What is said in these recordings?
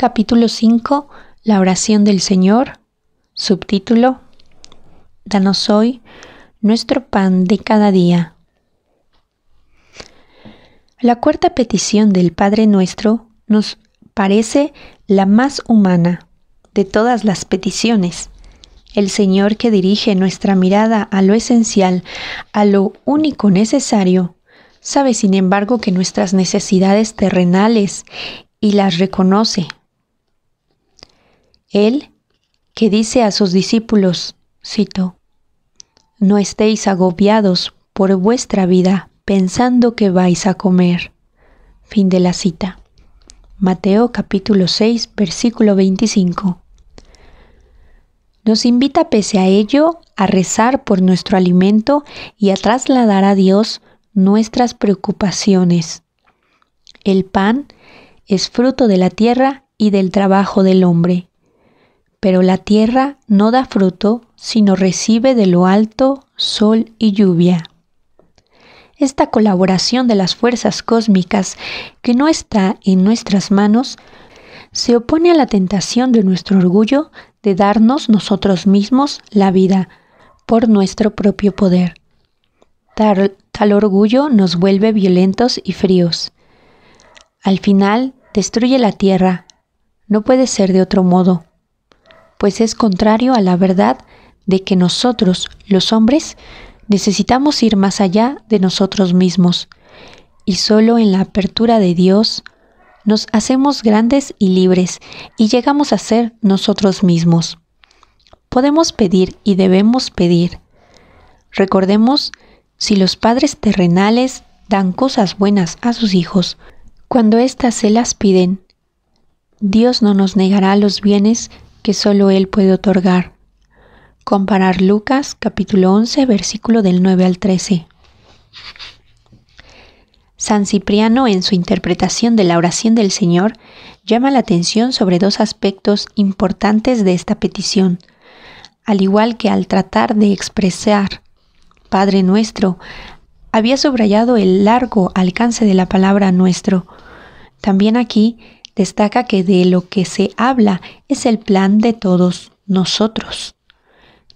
Capítulo 5. La oración del Señor. Subtítulo. Danos hoy nuestro pan de cada día. La cuarta petición del Padre nuestro nos parece la más humana de todas las peticiones. El Señor que dirige nuestra mirada a lo esencial, a lo único necesario, sabe sin embargo que nuestras necesidades terrenales y las reconoce, él que dice a sus discípulos, cito, No estéis agobiados por vuestra vida pensando que vais a comer. Fin de la cita. Mateo capítulo 6, versículo 25. Nos invita pese a ello a rezar por nuestro alimento y a trasladar a Dios nuestras preocupaciones. El pan es fruto de la tierra y del trabajo del hombre pero la tierra no da fruto, sino recibe de lo alto sol y lluvia. Esta colaboración de las fuerzas cósmicas, que no está en nuestras manos, se opone a la tentación de nuestro orgullo de darnos nosotros mismos la vida por nuestro propio poder. Tal, tal orgullo nos vuelve violentos y fríos. Al final, destruye la tierra. No puede ser de otro modo pues es contrario a la verdad de que nosotros, los hombres, necesitamos ir más allá de nosotros mismos, y solo en la apertura de Dios nos hacemos grandes y libres y llegamos a ser nosotros mismos. Podemos pedir y debemos pedir. Recordemos, si los padres terrenales dan cosas buenas a sus hijos, cuando éstas se las piden, Dios no nos negará los bienes que solo Él puede otorgar. Comparar Lucas capítulo 11 versículo del 9 al 13. San Cipriano, en su interpretación de la oración del Señor, llama la atención sobre dos aspectos importantes de esta petición, al igual que al tratar de expresar Padre nuestro, había subrayado el largo alcance de la palabra nuestro. También aquí destaca que de lo que se habla es el plan de todos nosotros.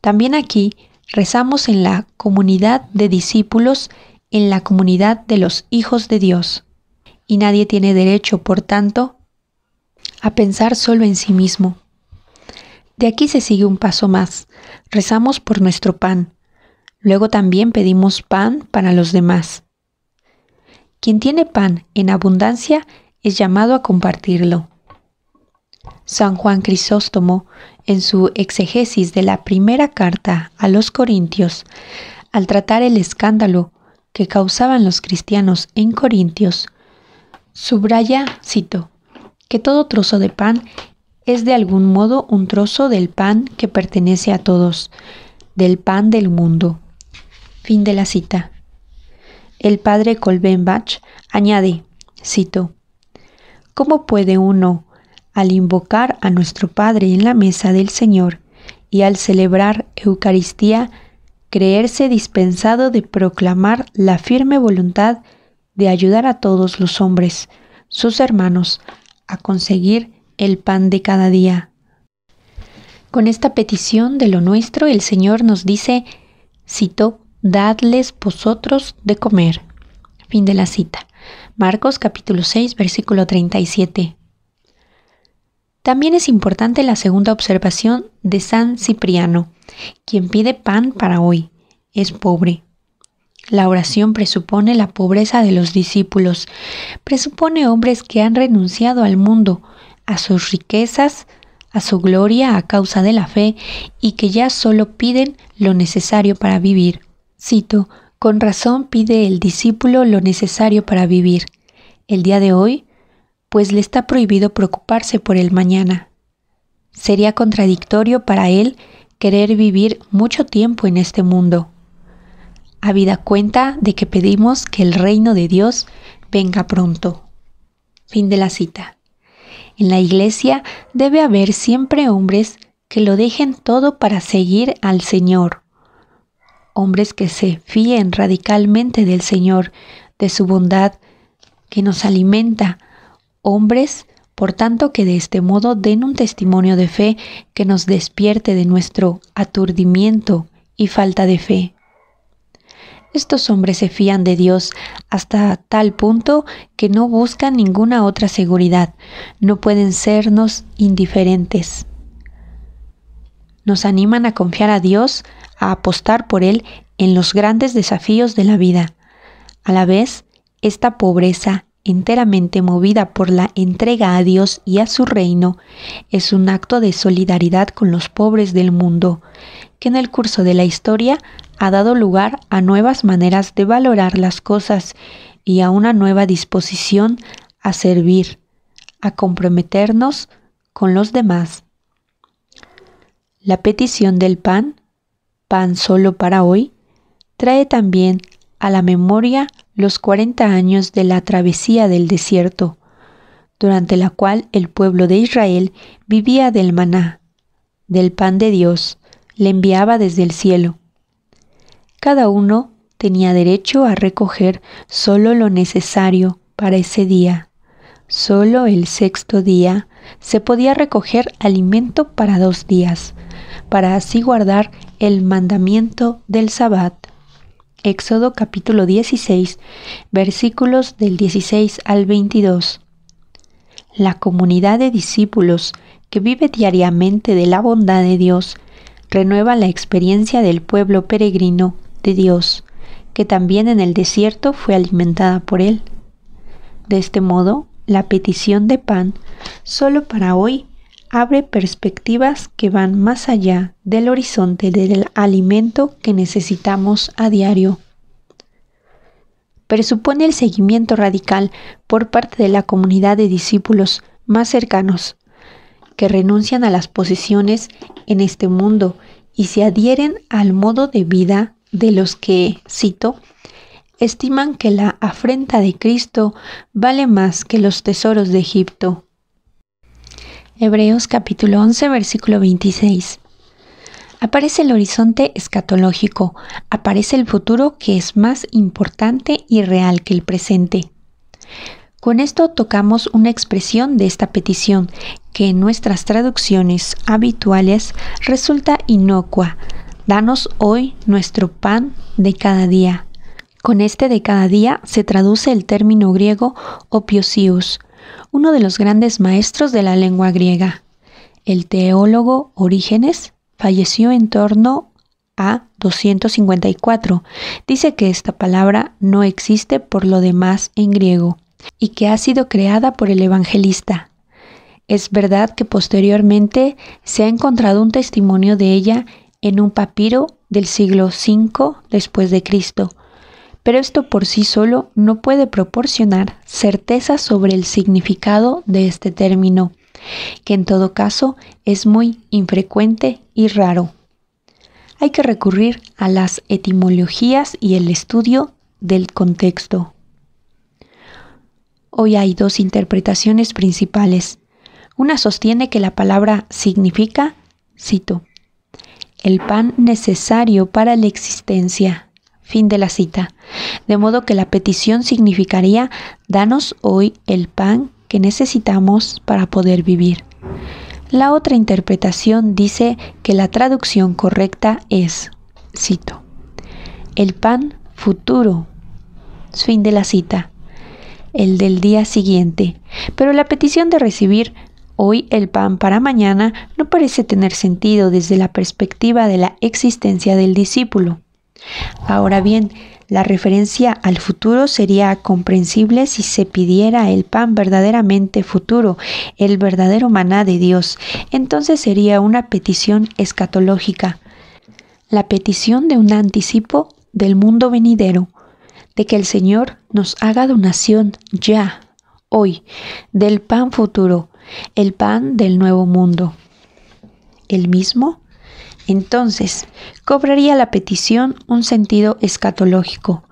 También aquí rezamos en la comunidad de discípulos, en la comunidad de los hijos de Dios. Y nadie tiene derecho, por tanto, a pensar solo en sí mismo. De aquí se sigue un paso más. Rezamos por nuestro pan. Luego también pedimos pan para los demás. Quien tiene pan en abundancia es llamado a compartirlo. San Juan Crisóstomo, en su exegesis de la primera carta a los Corintios, al tratar el escándalo que causaban los cristianos en Corintios, subraya, cito, que todo trozo de pan es de algún modo un trozo del pan que pertenece a todos, del pan del mundo. Fin de la cita. El padre Bach añade, cito, ¿Cómo puede uno, al invocar a nuestro Padre en la mesa del Señor y al celebrar Eucaristía, creerse dispensado de proclamar la firme voluntad de ayudar a todos los hombres, sus hermanos, a conseguir el pan de cada día? Con esta petición de lo nuestro, el Señor nos dice, cito, dadles vosotros de comer. Fin de la cita. Marcos capítulo 6 versículo 37. También es importante la segunda observación de San Cipriano. Quien pide pan para hoy es pobre. La oración presupone la pobreza de los discípulos, presupone hombres que han renunciado al mundo, a sus riquezas, a su gloria a causa de la fe y que ya solo piden lo necesario para vivir. Cito con razón pide el discípulo lo necesario para vivir, el día de hoy, pues le está prohibido preocuparse por el mañana. Sería contradictorio para él querer vivir mucho tiempo en este mundo. Habida cuenta de que pedimos que el reino de Dios venga pronto. Fin de la cita. En la iglesia debe haber siempre hombres que lo dejen todo para seguir al Señor hombres que se fíen radicalmente del Señor, de su bondad que nos alimenta, hombres, por tanto, que de este modo den un testimonio de fe que nos despierte de nuestro aturdimiento y falta de fe. Estos hombres se fían de Dios hasta tal punto que no buscan ninguna otra seguridad, no pueden sernos indiferentes. Nos animan a confiar a Dios a apostar por él en los grandes desafíos de la vida. A la vez, esta pobreza enteramente movida por la entrega a Dios y a su reino, es un acto de solidaridad con los pobres del mundo, que en el curso de la historia ha dado lugar a nuevas maneras de valorar las cosas y a una nueva disposición a servir, a comprometernos con los demás. La petición del pan pan solo para hoy trae también a la memoria los 40 años de la travesía del desierto, durante la cual el pueblo de Israel vivía del maná, del pan de Dios, le enviaba desde el cielo. Cada uno tenía derecho a recoger solo lo necesario para ese día. Solo el sexto día se podía recoger alimento para dos días, para así guardar el mandamiento del sabbat. Éxodo capítulo 16, versículos del 16 al 22. La comunidad de discípulos que vive diariamente de la bondad de Dios renueva la experiencia del pueblo peregrino de Dios, que también en el desierto fue alimentada por Él. De este modo, la petición de pan solo para hoy abre perspectivas que van más allá del horizonte del alimento que necesitamos a diario. Presupone el seguimiento radical por parte de la comunidad de discípulos más cercanos, que renuncian a las posiciones en este mundo y se adhieren al modo de vida de los que, cito, estiman que la afrenta de Cristo vale más que los tesoros de Egipto Hebreos capítulo 11, versículo 26. Aparece el horizonte escatológico, aparece el futuro que es más importante y real que el presente. Con esto tocamos una expresión de esta petición que en nuestras traducciones habituales resulta inocua. Danos hoy nuestro pan de cada día. Con este de cada día se traduce el término griego opiosius, uno de los grandes maestros de la lengua griega. El teólogo Orígenes falleció en torno a 254. Dice que esta palabra no existe por lo demás en griego y que ha sido creada por el evangelista. Es verdad que posteriormente se ha encontrado un testimonio de ella en un papiro del siglo V después de Cristo, pero esto por sí solo no puede proporcionar certeza sobre el significado de este término, que en todo caso es muy infrecuente y raro. Hay que recurrir a las etimologías y el estudio del contexto. Hoy hay dos interpretaciones principales. Una sostiene que la palabra significa, cito, el pan necesario para la existencia, Fin de la cita. De modo que la petición significaría, danos hoy el pan que necesitamos para poder vivir. La otra interpretación dice que la traducción correcta es, cito, el pan futuro. Fin de la cita. El del día siguiente. Pero la petición de recibir hoy el pan para mañana no parece tener sentido desde la perspectiva de la existencia del discípulo. Ahora bien, la referencia al futuro sería comprensible si se pidiera el pan verdaderamente futuro, el verdadero maná de Dios. Entonces sería una petición escatológica, la petición de un anticipo del mundo venidero, de que el Señor nos haga donación ya, hoy, del pan futuro, el pan del nuevo mundo. El mismo entonces, cobraría la petición un sentido escatológico.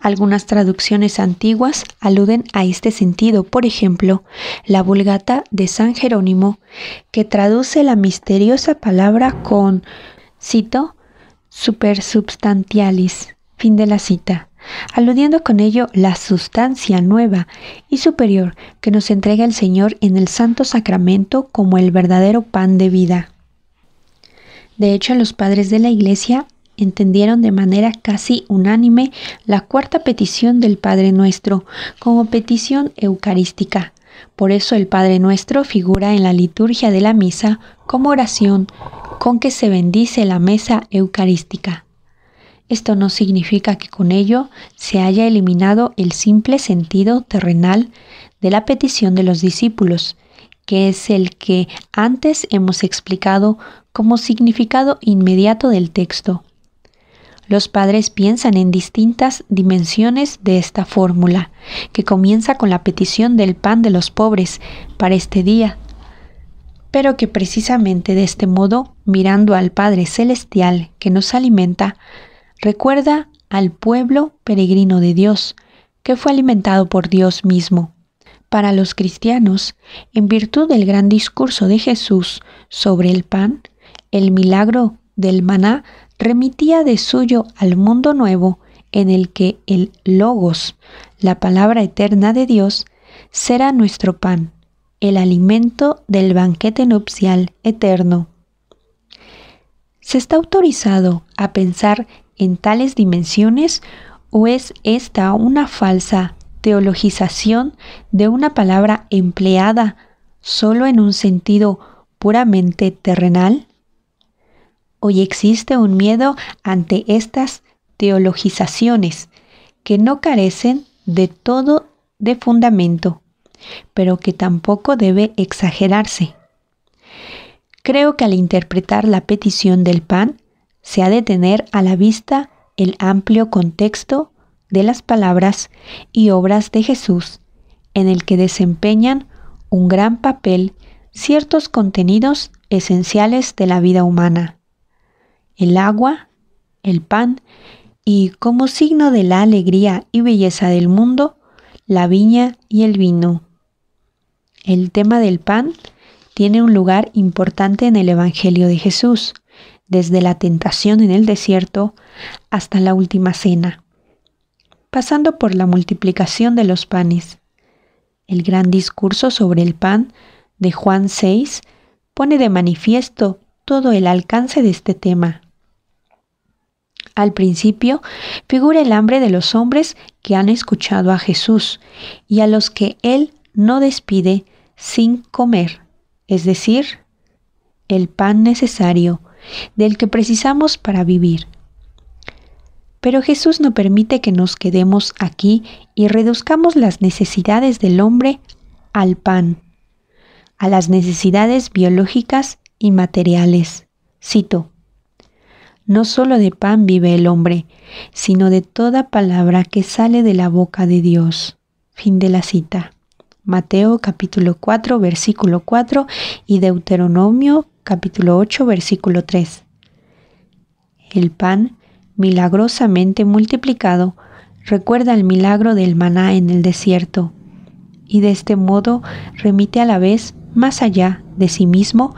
Algunas traducciones antiguas aluden a este sentido, por ejemplo, la Vulgata de San Jerónimo, que traduce la misteriosa palabra con, cito, supersubstantialis, fin de la cita, aludiendo con ello la sustancia nueva y superior que nos entrega el Señor en el Santo Sacramento como el verdadero pan de vida. De hecho, los padres de la Iglesia entendieron de manera casi unánime la cuarta petición del Padre Nuestro como petición eucarística. Por eso el Padre Nuestro figura en la liturgia de la misa como oración con que se bendice la mesa eucarística. Esto no significa que con ello se haya eliminado el simple sentido terrenal de la petición de los discípulos, que es el que antes hemos explicado como significado inmediato del texto. Los padres piensan en distintas dimensiones de esta fórmula, que comienza con la petición del pan de los pobres para este día, pero que precisamente de este modo, mirando al Padre Celestial que nos alimenta, recuerda al pueblo peregrino de Dios, que fue alimentado por Dios mismo. Para los cristianos, en virtud del gran discurso de Jesús sobre el pan, el milagro del maná remitía de suyo al mundo nuevo en el que el logos, la palabra eterna de Dios, será nuestro pan, el alimento del banquete nupcial eterno. ¿Se está autorizado a pensar en tales dimensiones o es esta una falsa teologización de una palabra empleada solo en un sentido puramente terrenal? Hoy existe un miedo ante estas teologizaciones que no carecen de todo de fundamento, pero que tampoco debe exagerarse. Creo que al interpretar la petición del pan, se ha de tener a la vista el amplio contexto de las palabras y obras de Jesús, en el que desempeñan un gran papel ciertos contenidos esenciales de la vida humana el agua, el pan y, como signo de la alegría y belleza del mundo, la viña y el vino. El tema del pan tiene un lugar importante en el Evangelio de Jesús, desde la tentación en el desierto hasta la última cena, pasando por la multiplicación de los panes. El gran discurso sobre el pan de Juan 6 pone de manifiesto todo el alcance de este tema. Al principio figura el hambre de los hombres que han escuchado a Jesús y a los que Él no despide sin comer, es decir, el pan necesario del que precisamos para vivir. Pero Jesús no permite que nos quedemos aquí y reduzcamos las necesidades del hombre al pan, a las necesidades biológicas y materiales. Cito, no solo de pan vive el hombre, sino de toda palabra que sale de la boca de Dios. Fin de la cita. Mateo capítulo 4 versículo 4 y Deuteronomio capítulo 8 versículo 3. El pan, milagrosamente multiplicado, recuerda el milagro del maná en el desierto y de este modo remite a la vez, más allá de sí mismo,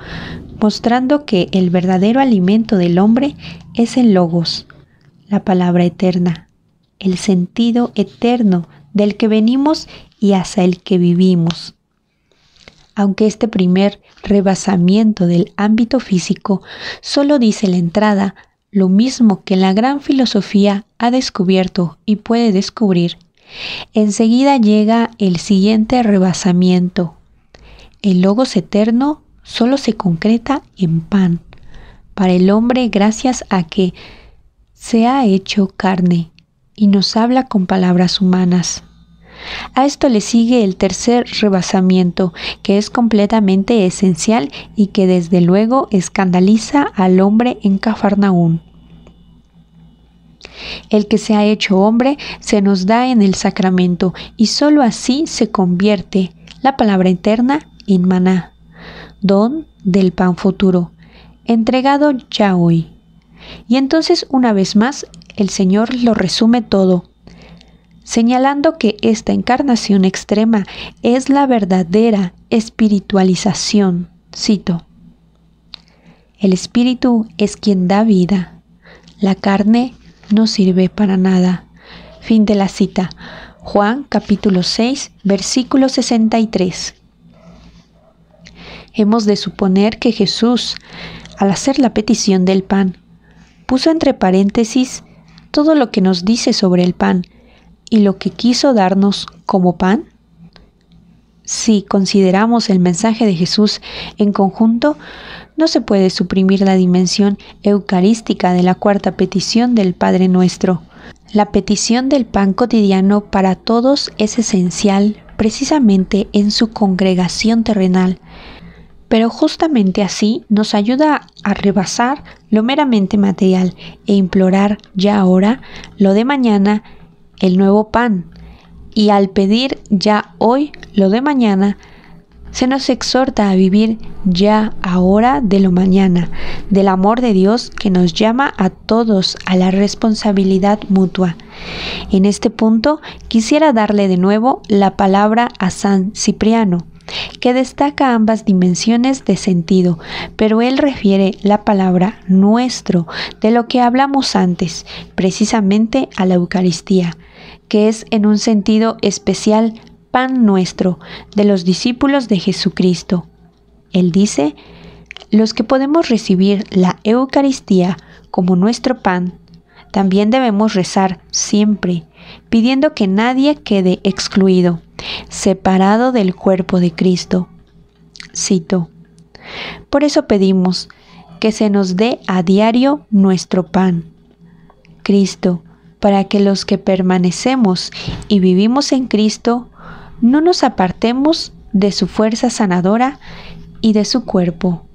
mostrando que el verdadero alimento del hombre es el logos, la palabra eterna, el sentido eterno del que venimos y hacia el que vivimos. Aunque este primer rebasamiento del ámbito físico solo dice la entrada, lo mismo que la gran filosofía ha descubierto y puede descubrir, enseguida llega el siguiente rebasamiento, el logos eterno solo se concreta en pan, para el hombre gracias a que se ha hecho carne y nos habla con palabras humanas. A esto le sigue el tercer rebasamiento, que es completamente esencial y que desde luego escandaliza al hombre en Cafarnaún. El que se ha hecho hombre se nos da en el sacramento y sólo así se convierte la palabra eterna en maná don del pan futuro, entregado ya hoy. Y entonces una vez más el Señor lo resume todo, señalando que esta encarnación extrema es la verdadera espiritualización. Cito, El espíritu es quien da vida, la carne no sirve para nada. Fin de la cita. Juan capítulo 6, versículo 63 hemos de suponer que Jesús, al hacer la petición del pan, puso entre paréntesis todo lo que nos dice sobre el pan y lo que quiso darnos como pan? Si consideramos el mensaje de Jesús en conjunto, no se puede suprimir la dimensión eucarística de la cuarta petición del Padre nuestro. La petición del pan cotidiano para todos es esencial precisamente en su congregación terrenal, pero justamente así nos ayuda a rebasar lo meramente material e implorar ya ahora lo de mañana, el nuevo pan, y al pedir ya hoy lo de mañana, se nos exhorta a vivir ya ahora de lo mañana, del amor de Dios que nos llama a todos a la responsabilidad mutua. En este punto quisiera darle de nuevo la palabra a San Cipriano, que destaca ambas dimensiones de sentido, pero él refiere la palabra nuestro, de lo que hablamos antes, precisamente a la Eucaristía, que es en un sentido especial pan nuestro, de los discípulos de Jesucristo. Él dice, los que podemos recibir la Eucaristía como nuestro pan también debemos rezar siempre, pidiendo que nadie quede excluido, separado del cuerpo de Cristo. Cito. Por eso pedimos que se nos dé a diario nuestro pan. Cristo, para que los que permanecemos y vivimos en Cristo, no nos apartemos de su fuerza sanadora y de su cuerpo.